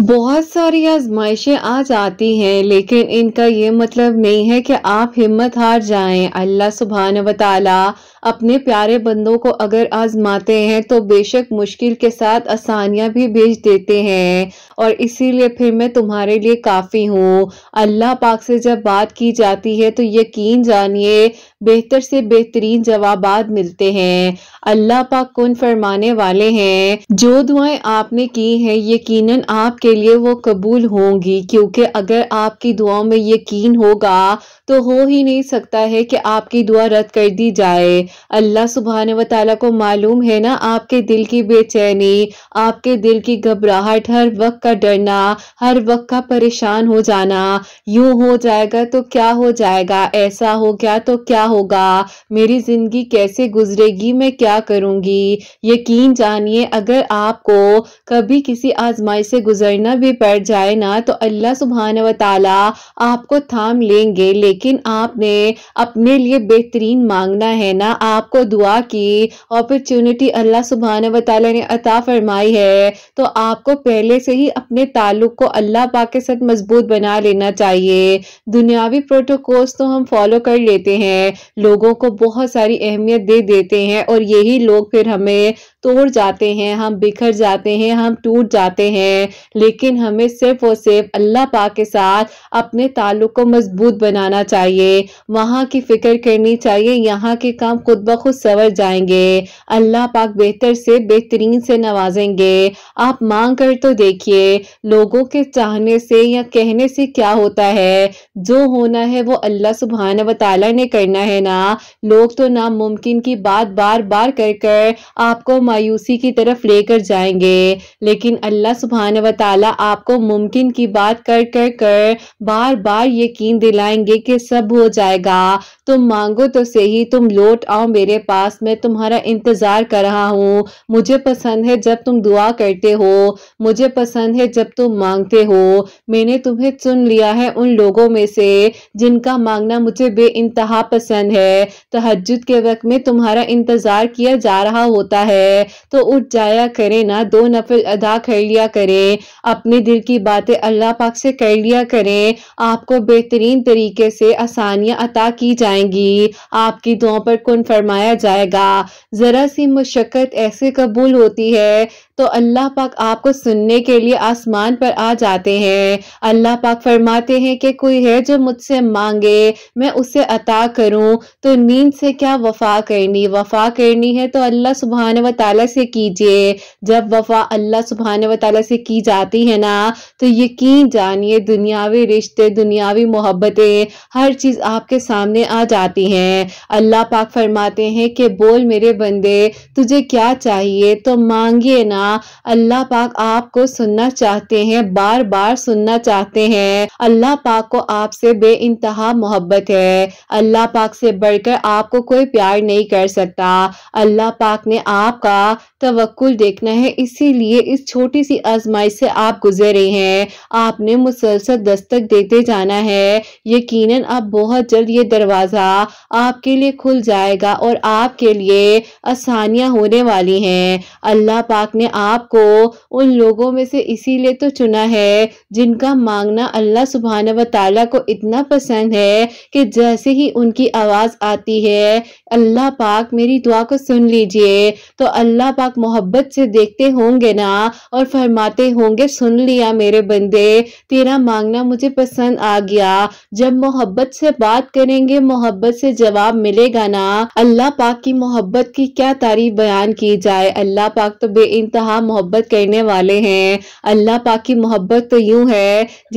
बहुत सारी आजमाइशें आ जाती हैं लेकिन इनका ये मतलब नहीं है कि आप हिम्मत हार जाएं अल्लाह सुबहान वाली अपने प्यारे बंदों को अगर आजमाते हैं तो बेशक मुश्किल के साथ आसानियां भी भेज देते हैं और इसीलिए फिर मैं तुम्हारे लिए काफ़ी हूँ अल्लाह पाक से जब बात की जाती है तो यकीन जानिए बेहतर से बेहतरीन जवाब मिलते हैं अल्लाह पाक कन फरमाने वाले हैं जो दुआएं आपने की हैं यकीनन आपके के लिए वो कबूल होंगी क्योंकि अगर आपकी दुआओं में यकीन होगा तो हो ही नहीं सकता है कि आपकी दुआ रद्द कर दी जाए अल्लाह सुबहान व को मालूम है ना आपके दिल की बेचैनी आपके दिल की घबराहट हर वक्त का डरना हर वक्त का परेशान हो जाना यूं हो जाएगा तो क्या हो जाएगा ऐसा हो गया तो क्या होगा मेरी ज़िंदगी कैसे गुजरेगी मैं क्या करूँगी यकीन जानिए अगर आपको कभी किसी आजमाइश से गुजर गिरना भी पड़ जाए ना तो अल्लाह सुबहान व ताला आपको थाम लेंगे लेकिन आपने अपने लिए बेहतरीन मांगना है ना आपको दुआ की अपॉर्चुनिटी अल्लाह सुबहान व ताला ने अता फरमाई है तो आपको पहले से ही अपने ताल्लुक को अल्लाह पाक के साथ मजबूत बना लेना चाहिए दुनियावी प्रोटोकॉल्स तो हम फॉलो कर लेते हैं लोगों को बहुत सारी अहमियत दे देते हैं और यही लोग फिर हमें तोड़ जाते हैं हम बिखर जाते हैं हम टूट जाते हैं लेकिन हमें सिर्फ और सिर्फ अल्लाह पाक के साथ अपने ताल्लुक को मजबूत बनाना चाहिए वहाँ की फिक्र करनी चाहिए यहाँ के काम खुद ब खुद सवर जाएंगे अल्लाह पाक बेहतर से बेहतरीन से नवाजेंगे आप मांग कर तो देखिए लोगों के चाहने से या कहने से क्या होता है जो होना है वो अल्लाह सुबहान वाली ने करना है ना लोग तो नामुमकिन की बात बार बार कर कर आपको मायूसी की तरफ लेकर जाएंगे लेकिन अल्लाह सुबहान वाली ताला आपको मुमकिन की बात कर कर कर बार बार यकीन दिलाएंगे कि सब हो जाएगा तुम मांगो तो सही तुम लौट आओ मेरे पास मैं तुम्हारा इंतज़ार कर रहा हूँ मुझे पसंद है जब तुम दुआ करते हो मुझे पसंद है जब तुम मांगते हो मैंने तुम्हें चुन लिया है उन लोगों में से जिनका मांगना मुझे बे इंतहा पसंद है तहजद के वक्त में तुम्हारा इंतज़ार किया जा रहा होता है तो उठ जाया करें ना दो नफल अदा कर लिया करें अपने दिल की बातें अल्लाह पाक से कर लिया करें आपको बेहतरीन तरीके से आसानियाँ अता की जाए जाएंगी आपकी दुआ पर कौन फरमाया जाएगा ज़रा सी मशक्क़त ऐसे कबूल होती है तो अल्लाह पाक आपको सुनने के लिए आसमान पर आ जाते हैं अल्लाह पाक फरमाते हैं कि कोई है जो मुझसे मांगे मैं उसे अता करूं तो नींद से क्या वफा करनी वफा करनी है तो अल्लाह सुबहान व ताल से कीजिए जब वफा अल्लाह सुबहान व ताल से की जाती है ना तो यकीन जानिए दुनियावी रिश्ते दुनियावी मोहब्बतें हर चीज़ आपके सामने आ जाती हैं अल्लाह पाक फरमाते हैं कि बोल मेरे बंदे तुझे क्या चाहिए तो मांगिए ना अल्लाह पाक आपको सुनना चाहते हैं बार बार सुनना चाहते हैं अल्लाह पाक को आपसे बे इंतहा मोहब्बत है अल्लाह पाक से बढ़कर आपको कोई प्यार नहीं कर सकता अल्लाह पाक ने आपका तवक्ल देखना है इसीलिए इस छोटी सी आजमाइश से आप गुजर रहे हैं आपने मुसलसल दस्तक देते जाना है यकीनन आप बहुत जल्द ये दरवाज़ा आपके लिए खुल जाएगा और आपके लिए आसानियां होने वाली हैं अल्लाह पाक ने आपको उन लोगों में से इसीलिए तो चुना है जिनका मांगना अल्लाह सुबहान व ताला को इतना पसंद है कि जैसे ही उनकी आवाज़ आती है अल्लाह पाक मेरी दुआ को सुन लीजिए तो अल्लाह पाक मोहब्बत से देखते होंगे ना और फरमाते होंगे सुन लिया मेरे बंदे तेरा मांगना मुझे पसंद आ गया जब मोहब्बत से बात करेंगे मोहब्बत से जवाब मिलेगा ना अल्लाह पाक की मोहब्बत की क्या तारीफ बयान की जाए अल्लाह पाक तो बे इंतहा मोहब्बत करने वाले हैं अल्लाह पाक की मोहब्बत तो यूं है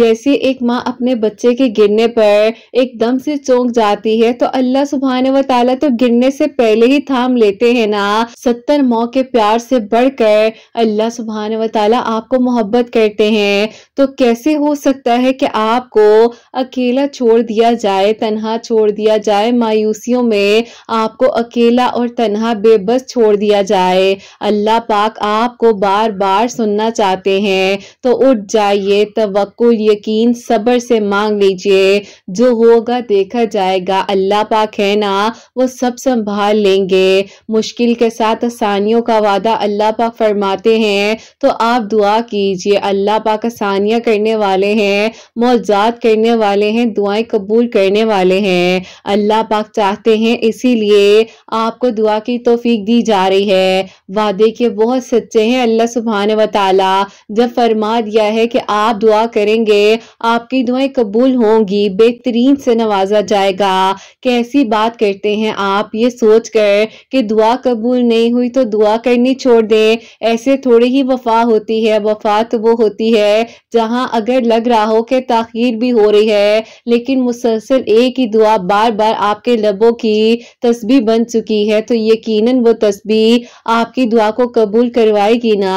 जैसे एक माँ अपने बच्चे के गिरने पर एकदम से चौंक जाती है तो अल्लाह सुबहान व ताला तो गिरने से पहले ही थाम लेते हैं ना सत्तर मौ के प्यार से बढ़कर अल्लाह सुबहान वाली आपको मोहब्बत करते हैं तो कैसे हो सकता है कि आपको अकेला छोड़ दिया जाए तनहा छोड़ दिया जाए मायूसियों में आपको अकेला और तनहा बेबस छोड़ दिया जाए अल्लाह पाक आपको बार बार सुनना चाहते हैं तो उठ जाइए तवक्ल यकीन सब्र से मांग लीजिए जो होगा देखा जाएगा अल्लाह पाक है ना वो सब सब संभाल लेंगे मुश्किल के साथ आसानियों का वादा अल्लाह पाक फरमाते हैं तो आप दुआ कीजिए अल्लाह पाक आसानियाँ करने वाले हैं मौजाद करने वाले हैं दुआएं कबूल करने वाले हैं अल्लाह पाक चाहते हैं इसीलिए आपको दुआ की तोफीक दी जा रही है वादे के बहुत सच्चे हैं अल्लाह सुबहान व ताला जब फरमा दिया है कि आप दुआ करेंगे आपकी दुआएं कबूल होंगी बेहतरीन से नवाजा जाएगा कैसी बात करते हैं आप आप ये सोच गए कि दुआ कबूल नहीं हुई तो दुआ करनी छोड़ दें ऐसे थोड़ी ही वफा होती है वफा तो वो होती है जहाँ अगर लग रहा हो कि तखीर भी हो रही है लेकिन मुसलसल एक ही दुआ बार बार आपके लबों की तस्बी बन चुकी है तो यकीनन वो तस्बी आपकी दुआ को कबूल करवाएगी ना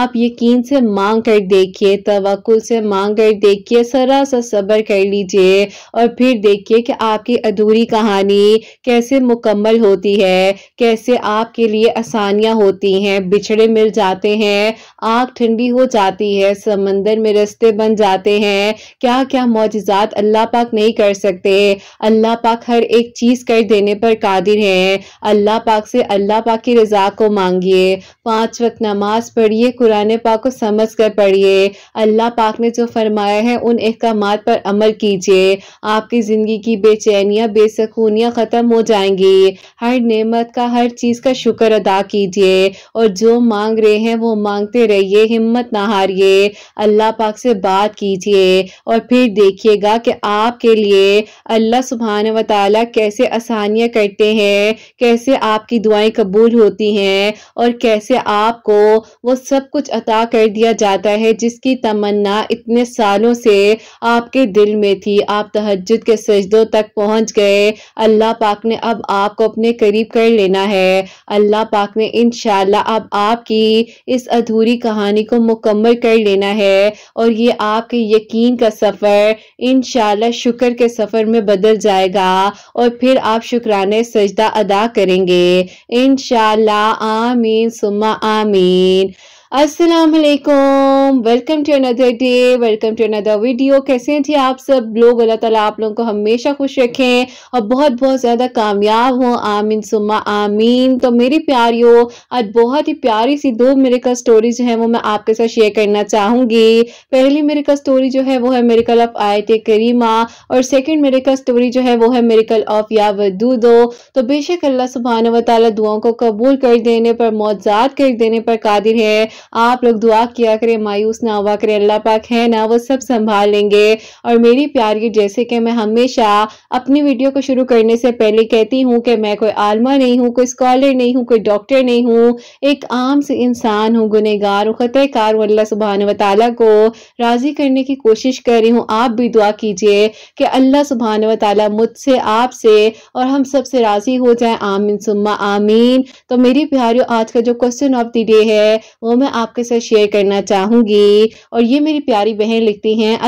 आप यकीन से मांग कर देखिए तवक्ल से मांग कर देखिए सरा सा सबर कर लीजिए और फिर देखिए कि आपकी अधूरी कहानी कैसे मुक मुकम्मल होती है कैसे आपके लिए आसानियाँ होती हैं बिछड़े मिल जाते हैं आग ठंडी हो जाती है समंदर में रस्ते बन जाते हैं क्या क्या मोजात अल्लाह पाक नहीं कर सकते अल्लाह पाक हर एक चीज़ कर देने पर कादिर है अल्लाह पाक से अल्लाह पाक की रजा को मांगिए पांच वक्त नमाज पढ़िए कुरान पाक को समझ कर पढ़िए अल्लाह पाक ने जो फरमाया है उन अहकाम पर अमल कीजिए आपकी ज़िंदगी की बेचैनिया बेसकूनिया ख़त्म हो जाएंगी हर नेमत का हर चीज़ का शुक्र अदा कीजिए और जो मांग रहे हैं वो मांगते रहिए हिम्मत ना हारिए अल्लाह पाक से बात कीजिए और फिर देखिएगा कि आपके लिए अल्लाह सुबहान व ताली कैसे आसानियाँ करते हैं कैसे आपकी दुआएं कबूल होती हैं और कैसे आपको वो सब कुछ अता कर दिया जाता है जिसकी तमन्ना इतने सालों से आपके दिल में थी आप तहजद के सजदों तक पहुंच गए अल्लाह पाक ने अब आप आपको अपने करीब कर लेना है अल्लाह पाक ने इन अब आपकी इस अधूरी कहानी को मुकम्मल कर लेना है और ये आपके यकीन का सफ़र इन शुक्र के सफ़र में बदल जाएगा और फिर आप शुक्राने सजदा अदा करेंगे इन आमीन सुमा आमीन अस्सलाम वालेकुम welcome to another day welcome to another video कैसे हैं जी आप सब लोग अल्लाह ताला आप लोगों को हमेशा खुश रखें और बहुत बहुत ज़्यादा कामयाब हों आमीन सुमा आमीन तो मेरे प्यारियों आज बहुत ही प्यारी सी दो मेरे का स्टोरी जो है वो मैं आपके साथ शेयर करना चाहूँगी पहली मेरे का स्टोरी जो है वो है मेरिकल ऑफ आयत करीमा और सेकेंड मेरे का स्टोरी जो है वो है मेरिकल ऑफ या वो तो बेशक अल्लाह सुबहान वाली दुआओं को कबूल कर देने पर मौजाद कर देने पर कादिर है आप लोग दुआ किया करें मायूस ना हुआ करें अल्लाह पाक है ना वो सब संभाल लेंगे और मेरी प्यारी जैसे कि मैं हमेशा अपनी वीडियो को शुरू करने से पहले कहती हूँ कि मैं कोई आलमा नहीं हूँ कोई स्कॉलर नहीं हूँ कोई डॉक्टर नहीं हूँ एक आम से इंसान हूँ गुनहगार हूँ ख़तरकार हूँ अल्लाह सुबहान वाली को राज़ी करने की कोशिश कर रही हूँ आप भी दुआ कीजिए कि अल्लाह सुबहान वाली मुझसे आपसे और हम सबसे राज़ी हो जाए आमीन सुम्मा आमीन तो मेरी प्यारियों आज का जो क्वेश्चन ऑफ द डे है वो मैं आपके साथ शेयर करना चाहूंगी और ये मेरी प्यारी बहन लिखती हैं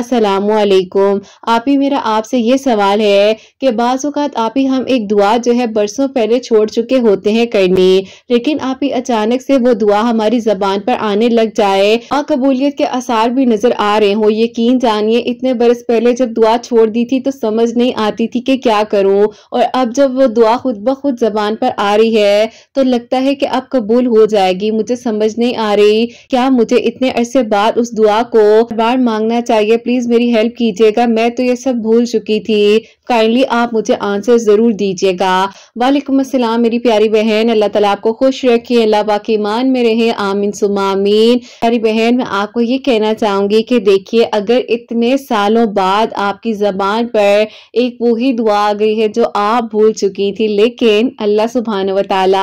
वालेकुम आप ही मेरा आपसे ये सवाल है कि बाज़ात आप ही हम एक दुआ जो है बरसों पहले छोड़ चुके होते हैं करनी लेकिन आप ही अचानक से वो दुआ हमारी जबान पर आने लग जाए और कबूलियत के आसार भी नजर आ रहे हो यकीन जानिए इतने बरस पहले जब दुआ छोड़ दी थी तो समझ नहीं आती थी कि क्या करूँ और अब जब वो दुआ खुद ब खुद जबान पर आ रही है तो लगता है कि अब कबूल हो जाएगी मुझे समझ नहीं आ रही गई क्या मुझे इतने अरसे बाद उस दुआ को बार मांगना चाहिए प्लीज मेरी हेल्प कीजिएगा मैं तो ये सब भूल चुकी थी काइंडली आप मुझे आंसर ज़रूर दीजिएगा वालेकुम असलम मेरी प्यारी बहन अल्लाह ताला आपको खुश रखे अल्लाह बाकी मान में रहे आमिन सुमामीन प्यारी बहन मैं आपको ये कहना चाहूंगी कि देखिए अगर इतने सालों बाद आपकी ज़बान पर एक वही दुआ आ गई है जो आप भूल चुकी थी लेकिन अल्लाह सुबहान वाली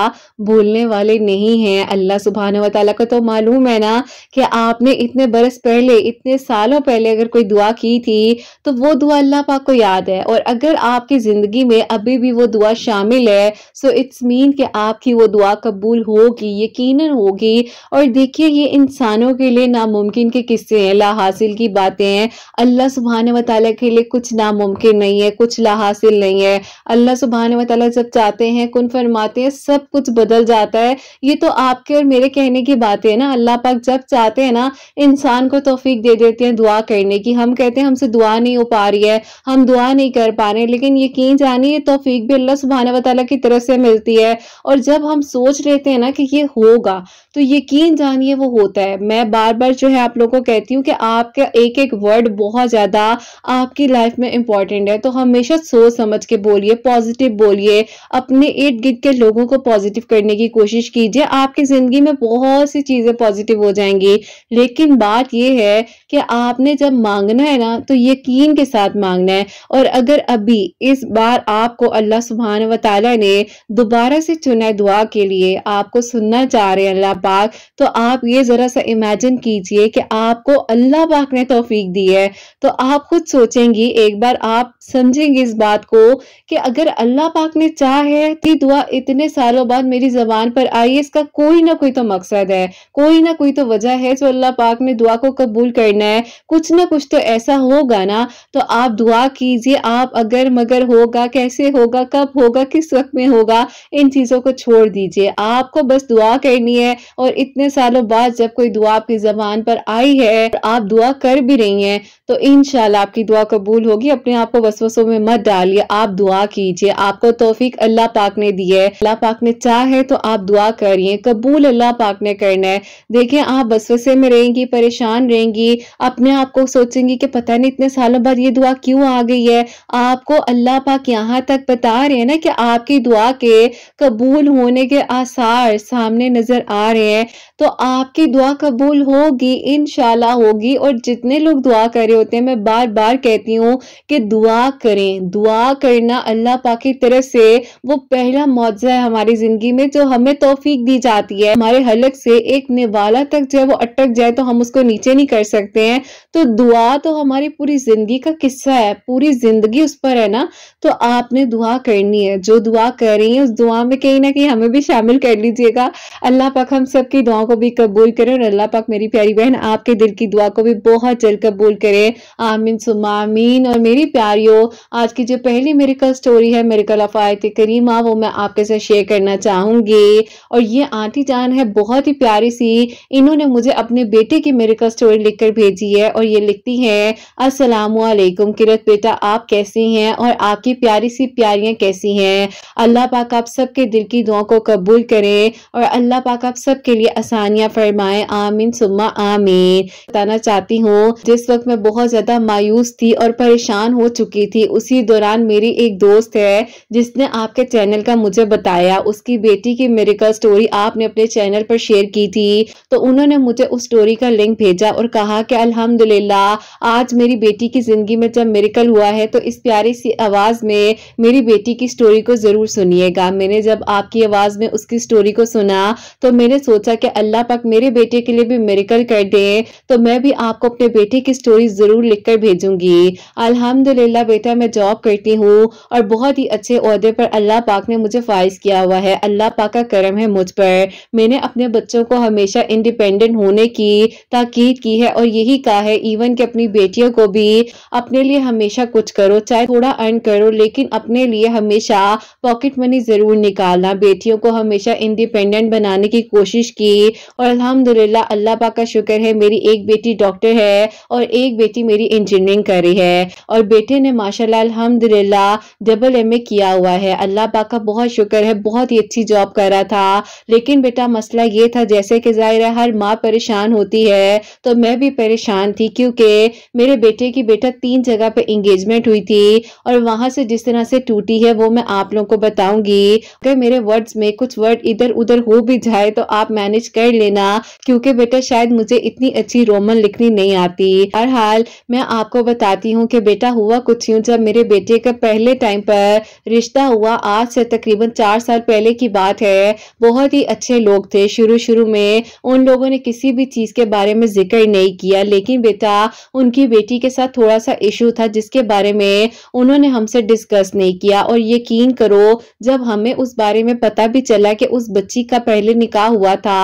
भूलने वाले नहीं है अल्लाह सुबहान वाली को तो मालूम है ना कि आपने इतने बरस पहले इतने सालों पहले अगर कोई दुआ की थी तो वो दुआ अल्लाह पाक को याद है और अगर आपकी ज़िंदगी में अभी भी वो दुआ शामिल है सो इट्स मीन कि आपकी वो दुआ कबूल होगी यकीन होगी और देखिए ये इंसानों के लिए नामुमकिन के किस्से हैं ला हासिल की बातें हैं अल्लाह सुबहान वाली के लिए कुछ नामुमकिन नहीं है कुछ ला हासिल नहीं है अल्लाह सुबहान वाली जब चाहते हैं कुन फरमाते हैं सब कुछ बदल जाता है ये तो आपके और मेरे कहने की बात है ना अल्लाह पाक जब चाहते हैं ना इंसान को तोफीक दे देते हैं दुआ करने की हम कहते हैं हमसे दुआ नहीं हो पा रही है हम दुआ नहीं कर पा रहे हैं लेकिन यकीन जानिए तोफीक भी अल्लाह सुबहाना वाली की तरफ से मिलती है और जब हम सोच लेते हैं ना कि ये होगा तो यकीन जानिए वो होता है मैं बार बार जो है आप लोगों को कहती हूँ कि आपका एक एक वर्ड बहुत ज़्यादा आपकी लाइफ में इंपॉर्टेंट है तो हमेशा सोच समझ के बोलिए पॉजिटिव बोलिए अपने इर्द गिर्द के लोगों को पॉजिटिव करने की कोशिश कीजिए आपकी ज़िंदगी में बहुत सी चीज़ें पॉजिटिव हो जाएंगी लेकिन बात यह है कि आपने जब मांगना है ना तो यकीन के साथ मांगना है और अगर अभी इस बार आपको अल्लाह सुबहान वाली ने दोबारा से चुना है दुआ के लिए आपको सुनना चाह रहे हैं अल्लाह पाक तो आप ये ज़रा सा इमेजिन कीजिए कि आपको अल्लाह पाक ने तोफीक दी है तो आप खुद सोचेंगी एक बार आप समझेंगे इस बात को कि अगर अल्लाह पाक ने चाह है तो दुआ इतने सालों बाद मेरी जबान पर आई है इसका कोई ना कोई तो मकसद है कोई ना कोई तो वजह है जो अल्लाह पाक ने दुआ को कबूल करना है कुछ ना कुछ तो ऐसा होगा ना तो आप दुआ कीजिए आप अगर मगर होगा कैसे होगा कब होगा किस वक्त में होगा इन चीज़ों को छोड़ दीजिए आपको बस दुआ करनी है और इतने सालों बाद जब कोई दुआ आपकी जबान पर आई है आप दुआ कर भी रही हैं तो इनशाला आपकी दुआ कबूल होगी अपने आप को बस वसवसों में मत डालिए आप दुआ कीजिए आपको तोफीक अल्लाह पाक ने दी है अल्लाह पाक ने चाहे तो आप दुआ करिए कबूल अल्लाह पाक ने करना है देखिए आप वसवसे में रहेंगी परेशान रहेंगी अपने आप को सोचेंगी कि पता नहीं इतने सालों बाद ये दुआ क्यों आ गई है आपको अल्लाह पाक यहाँ तक बता रहे हैं ना कि आपकी दुआ के कबूल होने के आसार सामने नजर आ रहे हैं तो आपकी दुआ कबूल होगी इन होगी और जितने लोग दुआ करे होते हैं मैं बार बार कहती हूँ कि दुआ करें दुआ करना अल्लाह पाक की तरफ से वो पहला मुआवजा है हमारी ज़िंदगी में जो हमें तोफीक दी जाती है हमारे हलक से एक निवाला तक जो है वो अटक जाए तो हम उसको नीचे नहीं कर सकते हैं तो दुआ तो हमारी पूरी ज़िंदगी का किस्सा है पूरी ज़िंदगी उस पर है ना तो आपने दुआ करनी है जो दुआ कर रही है उस दुआ में कहीं ना कहीं हमें भी शामिल कर लीजिएगा अल्लाह पाक हम सबकी दुआ को भी कबूल करें और अल्लाह पाक मेरी प्यारी बहन आपके दिल की दुआ को भी बहुत जल्द कबूल करें आमिन सुमामीन और मेरी प्यारी वीडियो आज की जो पहली मेरिकल स्टोरी है मेरिकल ऑफ आयत करीमा वो मैं आपके साथ शेयर करना चाहूंगी और ये आंटी जान है बहुत ही प्यारी सी इन्होंने मुझे अपने बेटे की मेरिकल स्टोरी लिखकर भेजी है और ये लिखती है असलम किरत बेटा आप कैसी हैं और आपकी प्यारी सी प्यारियां कैसी हैं अल्लाह पाक आप सबके दिल की दुआ को कबूल करें और अल्लाह पाक आप सबके लिए आसानियाँ फरमाएं आमीन सुम्मा आमीन बताना चाहती हूँ जिस वक्त मैं बहुत ज़्यादा मायूस थी और परेशान हो चुकी की थी उसी दौरान मेरी एक दोस्त है जिसने आपके चैनल का मुझे बताया उसकी बेटी की मेरिकल स्टोरी आपने अपने चैनल पर शेयर की थी तो उन्होंने मुझे उस स्टोरी का लिंक भेजा और कहा कि अल्हम्दुलिल्लाह आज मेरी बेटी की ज़िंदगी में जब मेरिकल हुआ है तो इस प्यारी सी आवाज़ में मेरी बेटी की स्टोरी को ज़रूर सुनिएगा मैंने जब आपकी आवाज़ में उसकी स्टोरी को सुना तो मैंने सोचा कि अल्लाह पाक मेरे बेटे के लिए भी मेरिकल कर दे तो मैं भी आपको अपने बेटे की स्टोरी ज़रूर लिखकर भेजूंगी अल्हम्दुलिल्लाह वेटर में जॉब करती हूँ और बहुत ही अच्छे अहदे पर अल्लाह पाक ने मुझे फाइज किया हुआ है अल्लाह पाक का करम है मुझ पर मैंने अपने बच्चों को हमेशा इंडिपेंडेंट होने की ताकीद की है और यही कहा है इवन कि अपनी बेटियों को भी अपने लिए हमेशा कुछ करो चाहे थोड़ा अर्न करो लेकिन अपने लिए हमेशा पॉकेट मनी ज़रूर निकालना बेटियों को हमेशा इंडिपेंडेंट बनाने की कोशिश की और अल्हम्दुलिल्लाह अल्लाह पाक का शुक्र है मेरी एक बेटी डॉक्टर है और एक बेटी मेरी इंजीनियरिंग कर रही है और बेटे ने माशाल्लाह अलहमदिल्ला डबल एम किया हुआ है अल्लाह पाक का बहुत शुक्र है बहुत ही अच्छी जॉब कर रहा था लेकिन बेटा मसला ये था जैसे कि ज़ाहिर है हर माँ परेशान होती है तो मैं भी परेशान थी क्योंकि मेरे बेटे की बेटा तीन जगह पर इंगेजमेंट हुई थी और वहाँ से जिस तरह से टूटी है वो मैं आप लोगों को बताऊंगी अगर मेरे वर्ड्स में कुछ वर्ड इधर उधर हो भी जाए तो आप मैनेज कर लेना क्योंकि बेटा शायद मुझे इतनी अच्छी रोमन लिखनी नहीं आती हर हाल मैं आपको बताती हूँ कि बेटा हुआ कुछ रही हूँ जब मेरे बेटे का पहले टाइम पर रिश्ता हुआ आज से तकरीबन चार साल पहले की बात है बहुत ही अच्छे लोग थे शुरू शुरू में उन लोगों ने किसी भी चीज़ के बारे में जिक्र नहीं किया लेकिन बेटा उनकी बेटी के साथ थोड़ा सा इशू था जिसके बारे में उन्होंने हमसे डिस्कस नहीं किया और यकीन करो जब हमें उस बारे में पता भी चला कि उस बच्ची का पहले निकाह हुआ था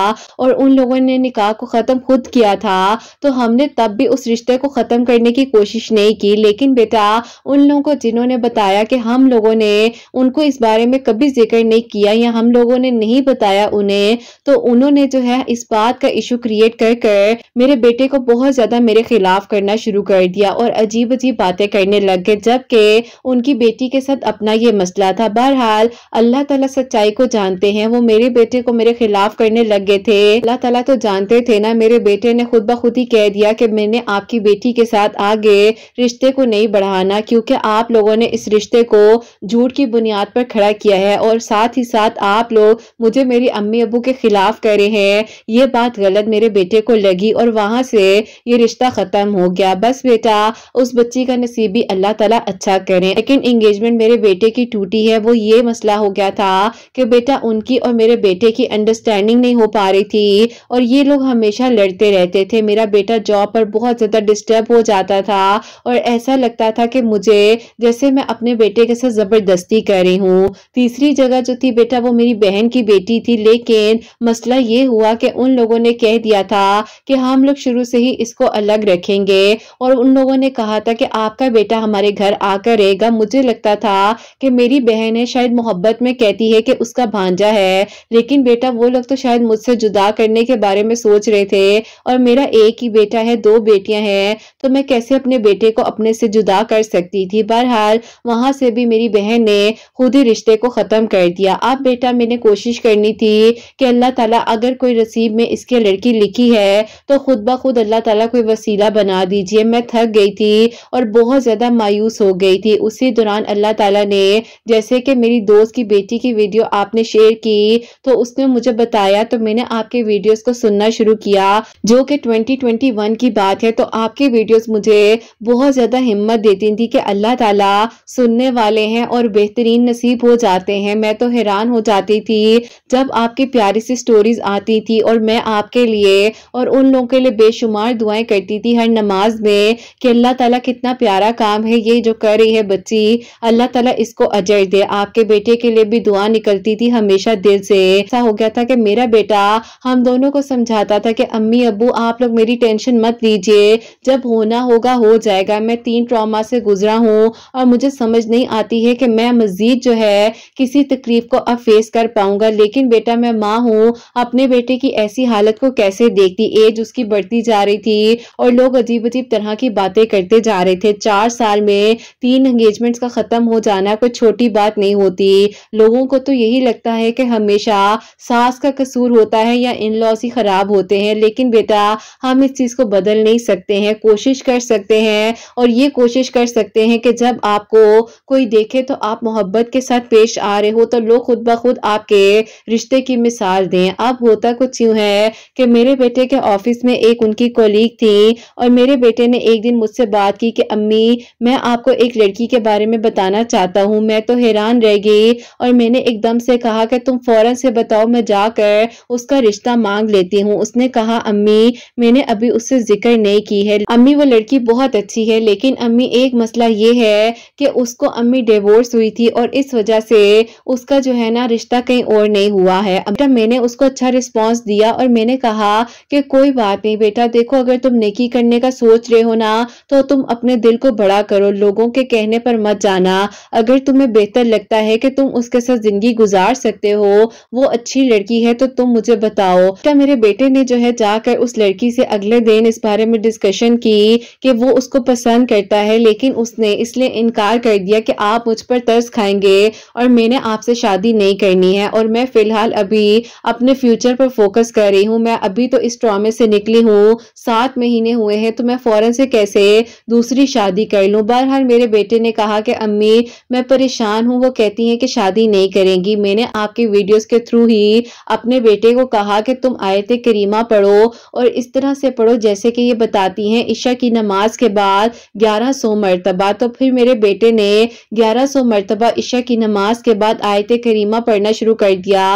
और उन लोगों ने निकाह को ख़त्म खुद किया था तो हमने तब भी उस रिश्ते को ख़त्म करने की कोशिश नहीं की लेकिन बेटा उन लोगों को जिन्होंने बताया कि हम लोगों ने उनको इस बारे में कभी जिक्र नहीं किया या हम लोगों ने नहीं बताया उन्हें तो उन्होंने जो है इस बात का इशू क्रिएट कर कर मेरे बेटे को बहुत ज़्यादा मेरे खिलाफ करना शुरू कर दिया और अजीब अजीब बातें करने लग गए जबकि उनकी बेटी के साथ अपना ये मसला था बहरहाल अल्लाह तला सच्चाई को जानते हैं वो मेरे बेटे को मेरे खिलाफ करने लग गए थे अल्लाह तला तो जानते थे ना मेरे बेटे ने खुद ब खुद ही कह दिया कि मैंने आपकी बेटी के साथ आगे रिश्ते को नहीं बढ़ाना क्योंकि आप लोगों ने इस रिश्ते को झूठ की बुनियाद पर खड़ा किया है और साथ ही साथ आप लोग मुझे मेरी अम्मी अबू के खिलाफ कह रहे हैं ये बात गलत मेरे बेटे को लगी और वहां से ये रिश्ता ख़त्म हो गया बस बेटा उस बच्ची का नसीबी अल्लाह तला अच्छा करें लेकिन इंगेजमेंट मेरे बेटे की टूटी है वो ये मसला हो गया था कि बेटा उनकी और मेरे बेटे की अंडरस्टैंडिंग नहीं हो पा रही थी और ये लोग हमेशा लड़ते रहते थे मेरा बेटा जॉब पर बहुत ज़्यादा डिस्टर्ब हो जाता था और ऐसा लगता था कि मुझे जैसे मैं अपने बेटे के साथ ज़बरदस्ती कर रही हूँ तीसरी जगह जो थी बेटा वो मेरी बहन की बेटी थी लेकिन मसला ये हुआ कि उन लोगों ने कह दिया था कि हम लोग शुरू से ही इसको अलग रखेंगे और उन लोगों ने कहा था कि आपका बेटा हमारे घर आकर रहेगा मुझे लगता था कि मेरी बहन है शायद मोहब्बत में कहती है कि उसका भांजा है लेकिन बेटा वो लोग तो शायद मुझसे जुदा करने के बारे में सोच रहे थे और मेरा एक ही बेटा है दो बेटियां हैं तो मैं कैसे अपने बेटे को अपने से जुदा कर सकती सकती थी बहरहाल वहां से भी मेरी बहन ने खुद ही रिश्ते को ख़त्म कर दिया अब बेटा मैंने कोशिश करनी थी कि अल्लाह ताला अगर कोई रसीब में इसके लड़की लिखी है तो खुद ब खुद अल्लाह ताला कोई वसीला बना दीजिए मैं थक गई थी और बहुत ज़्यादा मायूस हो गई थी उसी दौरान अल्लाह ताला ने जैसे कि मेरी दोस्त की बेटी की वीडियो आपने शेयर की तो उसने मुझे बताया तो मैंने आपके वीडियोज को सुनना शुरू किया जो कि वन की बात है तो आपकी वीडियोज मुझे बहुत ज़्यादा हिम्मत देती थी कि अल्लाह ताला सुनने वाले हैं और बेहतरीन नसीब हो जाते हैं मैं तो हैरान हो जाती थी जब आपकी प्यारी सी स्टोरीज आती थी और मैं आपके लिए और उन लोगों के लिए बेशुमार दुआएं करती थी हर नमाज में कि अल्लाह ताला कितना प्यारा काम है ये जो कर रही है बच्ची अल्लाह ताला इसको अजय दे आपके बेटे के लिए भी दुआ निकलती थी हमेशा दिल से ऐसा हो गया था कि मेरा बेटा हम दोनों को समझाता था कि अम्मी अबू आप लोग मेरी टेंशन मत लीजिए जब होना होगा हो जाएगा मैं तीन ट्रामा से गुजर गुजरा हूँ और मुझे समझ नहीं आती है कि मैं मज़ीद जो है किसी तकलीफ को अब फेस कर पाऊंगा लेकिन बेटा मैं माँ हूँ अपने बेटे की ऐसी हालत को कैसे देखती एज उसकी बढ़ती जा रही थी और लोग अजीब अजीब तरह की बातें करते जा रहे थे चार साल में तीन एंगेजमेंट्स का ख़त्म हो जाना कोई छोटी बात नहीं होती लोगों को तो यही लगता है कि हमेशा सास का कसूर होता है या इन लॉस ही ख़राब होते हैं लेकिन बेटा हम इस चीज़ को बदल नहीं सकते हैं कोशिश कर सकते हैं और ये कोशिश कर सकते सकते हैं कि जब आपको कोई देखे तो आप मोहब्बत के साथ पेश आ रहे हो तो लोग खुद ब खुद आपके रिश्ते की मिसाल दें अब होता कुछ यूं है कि मेरे बेटे के ऑफिस में एक उनकी कोलीग थी और मेरे बेटे ने एक दिन मुझसे बात की कि अम्मी मैं आपको एक लड़की के बारे में बताना चाहता हूँ मैं तो हैरान रह गई और मैंने एकदम से कहा कि तुम फ़ौरन से बताओ मैं जाकर उसका रिश्ता मांग लेती हूँ उसने कहा अम्मी मैंने अभी उससे जिक्र नहीं की है अम्मी वो लड़की बहुत अच्छी है लेकिन अम्मी एक मसला मसला मतलब ये है कि उसको अम्मी डिवोर्स हुई थी और इस वजह से उसका जो है ना रिश्ता कहीं और नहीं हुआ है बेटा मैंने उसको अच्छा रिस्पॉन्स दिया और मैंने कहा कि कोई बात नहीं बेटा देखो अगर तुम नेकी करने का सोच रहे हो ना तो तुम अपने दिल को बड़ा करो लोगों के कहने पर मत जाना अगर तुम्हें बेहतर लगता है कि तुम उसके साथ जिंदगी गुजार सकते हो वो अच्छी लड़की है तो तुम मुझे बताओ बेटा मेरे बेटे ने जो है जाकर उस लड़की से अगले दिन इस बारे में डिस्कशन की कि वो उसको पसंद करता है लेकिन उस उसने इसलिए इनकार कर दिया कि आप मुझ पर तर्स खाएंगे और मैंने आपसे शादी नहीं करनी है और मैं फ़िलहाल अभी अपने फ्यूचर पर फोकस कर रही हूँ मैं अभी तो इस ट्रामे से निकली हूँ सात महीने हुए हैं तो मैं फ़ौरन से कैसे दूसरी शादी कर लूँ बहरहाल मेरे बेटे ने कहा कि अम्मी मैं परेशान हूँ वो कहती हैं कि शादी नहीं करेंगी मैंने आपके वीडियोस के थ्रू ही अपने बेटे को कहा कि तुम आयत करीमा पढ़ो और इस तरह से पढ़ो जैसे कि ये बताती हैं ईशा की नमाज के बाद ग्यारह सौ मरतब मरतबा तो फिर मेरे बेटे ने ग्यारह सौ मरतबा इशा की नमाज के बाद आयत करीमा पढ़ना शुरू कर दिया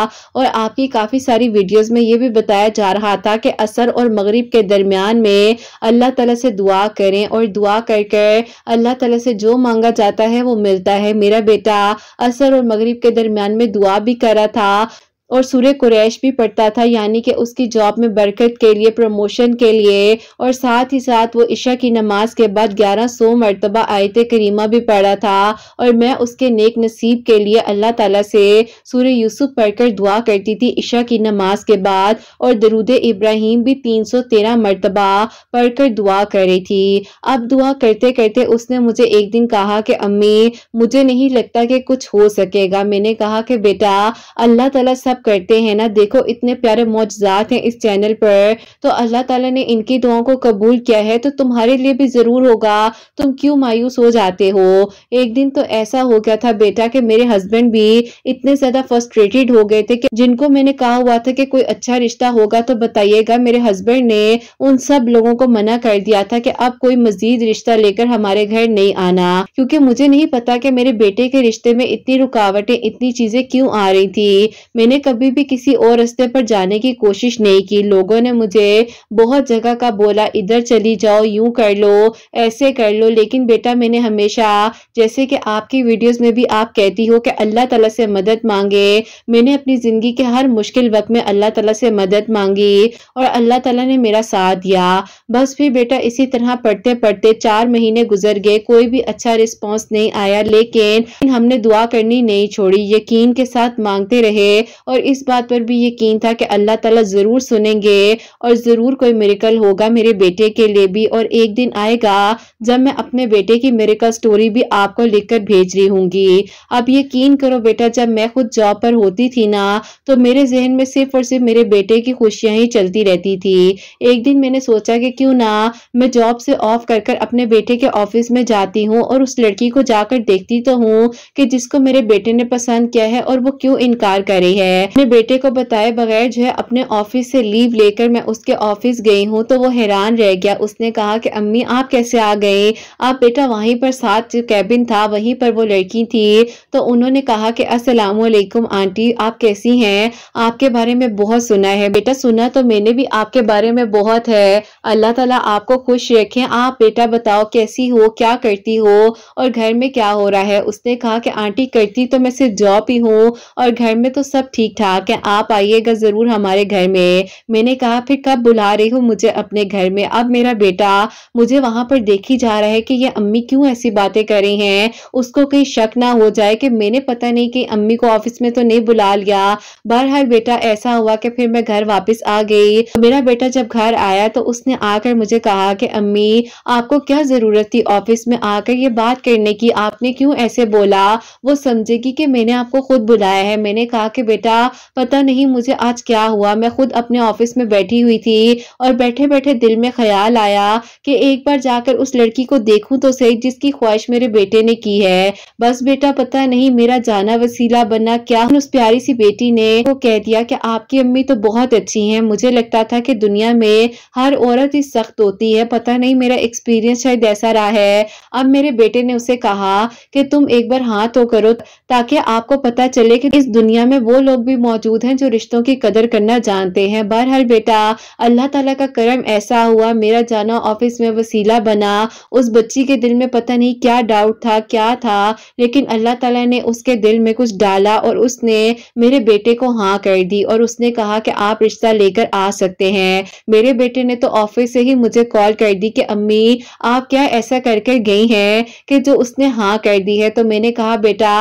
और आपकी काफ़ी सारी वीडियोस में ये भी बताया जा रहा था कि असर और मगरिब के दरमियान में अल्लाह तला से दुआ करें और दुआ कर कर अल्लाह तला से जो मांगा जाता है वो मिलता है मेरा बेटा असर और मगरिब के दरमियान में दुआ भी करा था और सूर्य कुरैश भी पढ़ता था यानी कि उसकी जॉब में बरकत के लिए प्रमोशन के लिए और साथ ही साथ वो इशा की नमाज के बाद ग्यारह सौ मरतबा आयत करीमा भी पढ़ा था और मैं उसके नेक नसीब के लिए अल्लाह ताला से सूर्य यूसुफ पढ़कर दुआ करती थी इशा की नमाज के बाद और दरूद इब्राहिम भी तीन सौ तेरह मरतबा पढ़कर दुआ कर रही थी अब दुआ करते करते उसने मुझे एक दिन कहा कि अम्मी मुझे नहीं लगता कि कुछ हो सकेगा मैंने कहा कि बेटा अल्लाह तला सब करते हैं ना देखो इतने प्यारे मौजात हैं इस चैनल पर तो अल्लाह ताला ने इनकी दुआओं को कबूल किया है तो तुम्हारे लिए भी ज़रूर होगा तुम क्यों मायूस हो जाते हो एक दिन तो ऐसा हो गया था बेटा कि मेरे हस्बैंड भी इतने ज़्यादा फर्स्ट्रेटेड हो गए थे कि जिनको मैंने कहा हुआ था कि कोई अच्छा रिश्ता होगा तो बताइएगा मेरे हस्बैंड ने उन सब लोगों को मना कर दिया था कि अब कोई मजीद रिश्ता लेकर हमारे घर नहीं आना क्योंकि मुझे नहीं पता कि मेरे बेटे के रिश्ते में इतनी रुकावटें इतनी चीज़ें क्यों आ रही थी मैंने कभी भी किसी और रास्ते पर जाने की कोशिश नहीं की लोगों ने मुझे बहुत जगह का बोला इधर चली जाओ यूं कर लो ऐसे कर लो लेकिन बेटा मैंने हमेशा जैसे कि आपकी वीडियोस में भी आप कहती हो कि अल्लाह तला से मदद मांगे मैंने अपनी ज़िंदगी के हर मुश्किल वक्त में अल्लाह तला से मदद मांगी और अल्लाह तला ने मेरा साथ दिया बस फिर बेटा इसी तरह पढ़ते पढ़ते चार महीने गुजर गए कोई भी अच्छा रिस्पॉन्स नहीं आया लेकिन हमने दुआ करनी नहीं छोड़ी यकीन के साथ मांगते रहे और इस बात पर भी यकीन था कि अल्लाह ताला ज़रूर सुनेंगे और ज़रूर कोई मेरिकल होगा मेरे बेटे के लिए भी और एक दिन आएगा जब मैं अपने बेटे की मेरिकल स्टोरी भी आपको लिख कर भेज रही हूँगी आप यकीन करो बेटा जब मैं खुद जॉब पर होती थी ना तो मेरे जहन में सिर्फ और सिर्फ मेरे बेटे की खुशियां ही चलती रहती थी एक दिन मैंने सोचा कि क्यों ना मैं जॉब से ऑफ कर कर अपने बेटे के ऑफिस में जाती हूँ और उस लड़की को जाकर देखती तो हूँ कि जिसको मेरे बेटे ने पसंद किया है और वो क्यों इनकार करे है है अपने बेटे को बताए बगैर जो है अपने ऑफिस से लीव लेकर मैं उसके ऑफिस गई हूँ तो वो हैरान रह गया उसने कहा कि अम्मी आप कैसे आ गए आप बेटा वहीं पर साथ जो कैबिन था वहीं पर वो लड़की थी तो उन्होंने कहा कि असलकुम आंटी आप कैसी हैं आपके बारे में बहुत सुना है बेटा सुना तो मैंने भी आपके बारे में बहुत है अल्लाह ताला आपको खुश रखे आप बेटा बताओ कैसी हो क्या करती हो और घर में क्या हो रहा है उसने कहा कि आंटी करती तो मैं सिर्फ जॉब ही हूँ और घर में तो सब ठीक ठीक ठाक है आप आइएगा ज़रूर हमारे घर में मैंने कहा फिर कब बुला रही हूँ मुझे अपने घर में अब मेरा बेटा मुझे वहां पर देखी जा रहा है कि ये अम्मी क्यों ऐसी बातें कर रही हैं उसको कहीं शक ना हो जाए कि मैंने पता नहीं कि अम्मी को ऑफिस में तो नहीं बुला लिया बहरहाल बेटा ऐसा हुआ कि फिर मैं घर वापस आ गई मेरा बेटा जब घर आया तो उसने आकर मुझे कहा कि अम्मी आपको क्या ज़रूरत थी ऑफिस में आकर ये बात करने की आपने क्यों ऐसे बोला वो समझेगी कि मैंने आपको खुद बुलाया है मैंने कहा कि बेटा था पता नहीं मुझे आज क्या हुआ मैं खुद अपने ऑफिस में बैठी हुई थी और बैठे बैठे दिल में ख्याल आया कि एक बार जाकर उस लड़की को देखूं तो सही जिसकी ख्वाहिश मेरे बेटे ने की है बस बेटा पता नहीं मेरा जाना वसीला बनना क्या उस प्यारी सी बेटी ने वो कह दिया कि आपकी अम्मी तो बहुत अच्छी हैं मुझे लगता था कि दुनिया में हर औरत ही सख्त होती है पता नहीं मेरा एक्सपीरियंस शायद ऐसा रहा है अब मेरे बेटे ने उसे कहा कि तुम एक बार हाथ हो करो ताकि आपको पता चले कि इस दुनिया में वो लोग भी भी मौजूद हैं जो रिश्तों की कदर करना जानते हैं बहरहाल बेटा अल्लाह ताला का करम ऐसा हुआ मेरा जाना ऑफिस में वसीला बना उस बच्ची के दिल में पता नहीं क्या डाउट था क्या था लेकिन अल्लाह ताला ने उसके दिल में कुछ डाला और उसने मेरे बेटे को हाँ कर दी और उसने कहा कि आप रिश्ता लेकर आ सकते हैं मेरे बेटे ने तो ऑफिस से ही मुझे कॉल कर दी कि अम्मी आप क्या ऐसा करके गई हैं कि जो उसने हाँ कर दी है तो मैंने कहा बेटा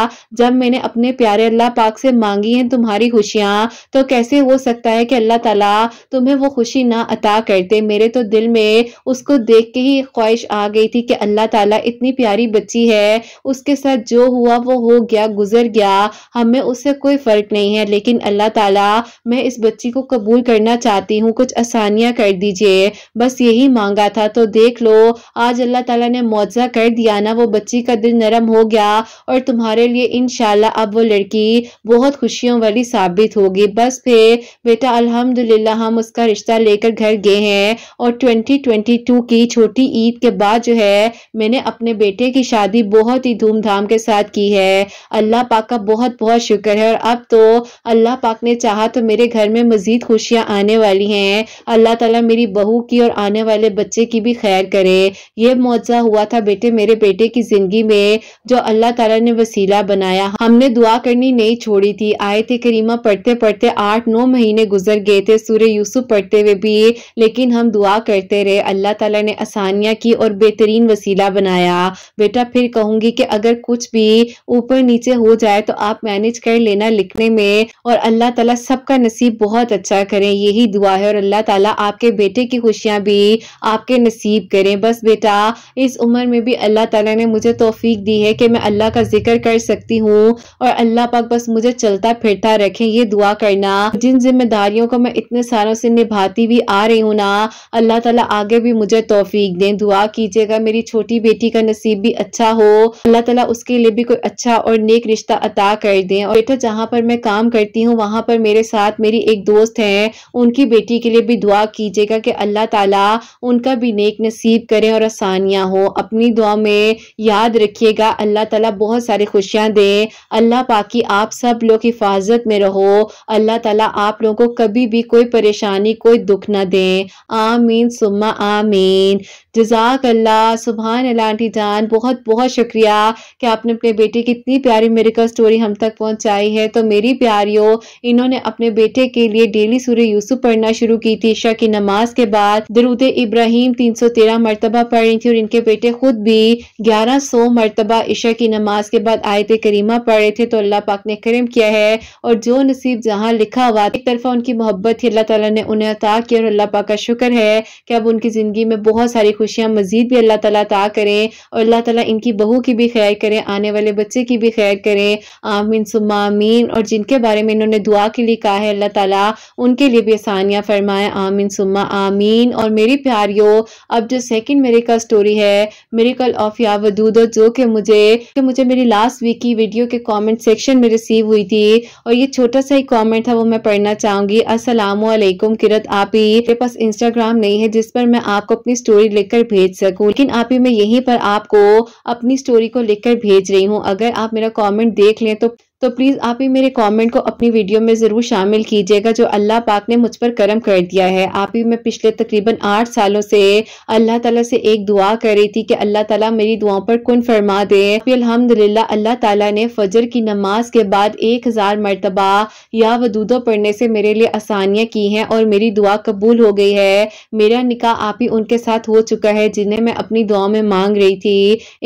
जब मैंने अपने प्यारे अल्लाह पाक से मांगी है तुम्हारे तुम्हारी खुशियाँ तो कैसे हो सकता है कि अल्लाह ताला तुम्हें वो खुशी ना अता करते मेरे तो दिल में उसको देख के ही ख्वाहिश आ गई थी कि अल्लाह ताला इतनी प्यारी बच्ची है उसके साथ जो हुआ वो हो गया गुजर गया हमें उससे कोई फ़र्क नहीं है लेकिन अल्लाह ताला मैं इस बच्ची को कबूल करना चाहती हूँ कुछ आसानियाँ कर दीजिए बस यही मांगा था तो देख लो आज अल्लाह ताला ने मुआवजा कर दिया ना वो बच्ची का दिल नरम हो गया और तुम्हारे लिए इन अब वो लड़की बहुत खुशियों वाली साबित होगी बस फिर बेटा अल्हम्दुलिल्लाह हम उसका रिश्ता लेकर घर गए हैं और 2022 की छोटी ईद के बाद जो है मैंने अपने बेटे की शादी बहुत ही धूमधाम के साथ की है अल्लाह पाक का बहुत बहुत शुक्र है और अब तो अल्लाह पाक ने चाहा तो मेरे घर में मज़ीद खुशियाँ आने वाली हैं अल्लाह तला मेरी बहू की और आने वाले बच्चे की भी खैर करे ये मुआवजा हुआ था बेटे मेरे बेटे की ज़िंदगी में जो अल्लाह तला ने वसीला बनाया हमने दुआ करनी नहीं छोड़ी थी आए थे करीब कलीमा पढ़ते पढ़ते आठ नौ महीने गुजर गए थे सूर्य यूसुफ पढ़ते हुए भी लेकिन हम दुआ करते रहे अल्लाह ताला ने आसानियाँ की और बेहतरीन वसीला बनाया बेटा फिर कहूंगी कि अगर कुछ भी ऊपर नीचे हो जाए तो आप मैनेज कर लेना लिखने में और अल्लाह ताला सबका नसीब बहुत अच्छा करें यही दुआ है और अल्लाह ताला आपके बेटे की खुशियाँ भी आपके नसीब करें बस बेटा इस उम्र में भी अल्लाह ताला ने मुझे तोफीक दी है कि मैं अल्लाह का जिक्र कर सकती हूँ और अल्लाह पाक बस मुझे चलता फिरता रखें ये दुआ करना जिन जिम्मेदारियों को मैं इतने सालों से निभाती भी आ रही हूँ ना अल्लाह ताला आगे भी मुझे तोफीक दें दुआ कीजिएगा मेरी छोटी बेटी का नसीब भी अच्छा हो अल्लाह तला उसके लिए भी कोई अच्छा और नेक रिश्ता अता कर दें और बेटा जहाँ पर मैं काम करती हूँ वहाँ पर मेरे साथ मेरी एक दोस्त है उनकी बेटी के लिए भी दुआ कीजिएगा कि अल्लाह ताला उनका भी नेक नसीब करें और आसानियाँ हो अपनी दुआ में याद रखिएगा अल्लाह ताला बहुत सारी खुशियाँ दें अल्लाह पाकि आप सब लोग हिफाजत में रहो अल्लाह ताला आप लोगों को कभी भी कोई परेशानी कोई दुख ना दे आमीन सुम्मा आमीन जजाक अल्लाह सुबहान अल्लाह आंटी जान बहुत बहुत शुक्रिया कि आपने अपने बेटे की इतनी प्यारी मेरिकल स्टोरी हम तक पहुंचाई है तो मेरी प्यारियों इन्होंने अपने बेटे के लिए डेली सूर्य यूसुफ पढ़ना शुरू की थी ईशा की नमाज के बाद दरुद इब्राहिम तीन सौ तेरह मरतबा पढ़ रही थी और इनके बेटे खुद भी ग्यारह सौ मरतबा ईशा की नमाज के बाद आयत करीमा पढ़ रहे थे तो अल्लाह पाक ने करम किया है और जो नसीब जहाँ लिखा हुआ एक तरफा उनकी मोहब्बत थी अल्लाह तला ने उन्हें अता किया और अल्लाह पाक का शुक्र है कि अब उनकी ज़िंदगी में बहुत सारी खुशियाँ मज़ीद भी अल्लाह तला ता करें और अल्लाह तला इनकी बहू की भी खैर करें आने वाले बच्चे की भी खैर करें आमिन सुमामीन और जिनके बारे में इन्होंने दुआ के लिए कहा है अल्लाह तला उनके लिए भी आसानियाँ फरमाए आमिन सुमा आमीन और मेरी प्यारियो अब जो सेकेंड मेरे का स्टोरी है मेरे कल ऑफ या वदूदो जो कि मुझे कि मुझे मेरी लास्ट वीक की वीडियो के कमेंट सेक्शन में रिसीव हुई थी और ये छोटा सा ही कमेंट था वो मैं पढ़ना चाहूंगी असलम किरत आप ही मेरे पास इंस्टाग्राम नहीं है जिस पर मैं आपको अपनी स्टोरी लिख लिखकर भेज सकूं लेकिन आप ही मैं यहीं पर आपको अपनी स्टोरी को लिखकर भेज रही हूं अगर आप मेरा कमेंट देख लें तो तो प्लीज़ आप ही मेरे कमेंट को अपनी वीडियो में ज़रूर शामिल कीजिएगा जो अल्लाह पाक ने मुझ पर करम कर दिया है आप ही मैं पिछले तकरीबन आठ सालों से अल्लाह ताला से एक दुआ कर रही थी कि अल्लाह ताला मेरी दुआओं पर कन फरमा दे फिर अलहमदिल्ला अल्लाह ताला ने फजर की नमाज के बाद एक हज़ार मरतबा या वदूदो पढ़ने से मेरे लिए आसानियाँ की हैं और मेरी दुआ कबूल हो गई है मेरा निका आप ही उनके साथ हो चुका है जिन्हें मैं अपनी दुआ में मांग रही थी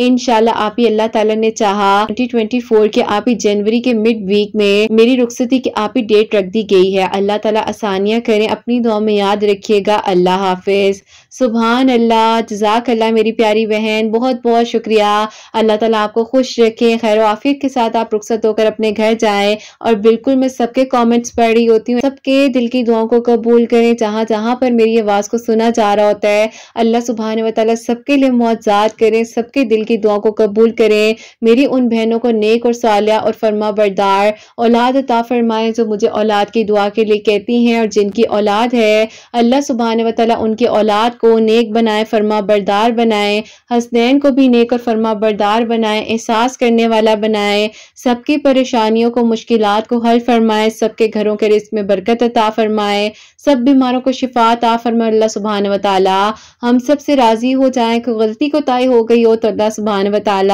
इन आप ही अल्लाह तला ने चाह ट्वेंटी के आप ही जनवरी के मिड वीक में मेरी रुखसती की आप ही डेट रख दी गई है अल्लाह ताला आसानियाँ करें अपनी दुआ में याद रखिएगा अल्लाह हाफिज सुबहान अल्लाह जजाक अल्लाह मेरी प्यारी बहन बहुत बहुत शुक्रिया अल्लाह ताला आपको खुश रखे खैर आफियत के साथ आप रुख्सत होकर अपने घर जाए और बिल्कुल मैं सबके कमेंट्स पढ़ रही होती हूँ सबके दिल की दुआओं को कबूल करें जहाँ जहाँ पर मेरी आवाज़ को सुना जा रहा होता है अल्लाह सुबहान वाली सबके लिए मुआवजात करें सबके दिल की दुआ को कबूल करें मेरी उन बहनों को नेक और सालिया और फरमा बरदार औलाद अता फरमाएँ जो मुझे औलाद की दुआ के लिए कहती हैं और जिनकी औलाद है अल्लाह सुबहान वाली उनकी औलाद को नेक बनाए फरमा बरदार बनाए हसनैन को भी नेक और फरमा बरदार बनाए एहसास करने वाला बनाए सबकी परेशानियों को मुश्किल को हल फरमाए सबके घरों के रिस्क में बरकत अता फरमाए सब बीमारों को शिफात आ फरमा अल्लाह सुबहान वाली हम सब से राज़ी हो जाए कि गलती को तय हो गई हो तो अल्लाह सुबहान वाली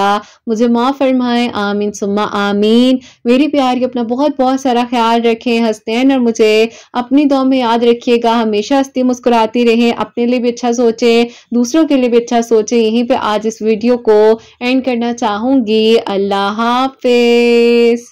मुझे माँ फरमाएं आमीन सुम्मा आमीन मेरी प्यारी अपना बहुत बहुत सारा ख्याल रखें हंसते हैं और मुझे अपनी दो में याद रखिएगा हमेशा हंसती मुस्कुराती रहें अपने लिए भी अच्छा सोचें दूसरों के लिए भी अच्छा सोचें यहीं पर आज इस वीडियो को एंड करना चाहूँगी अल्लाह हाफिज़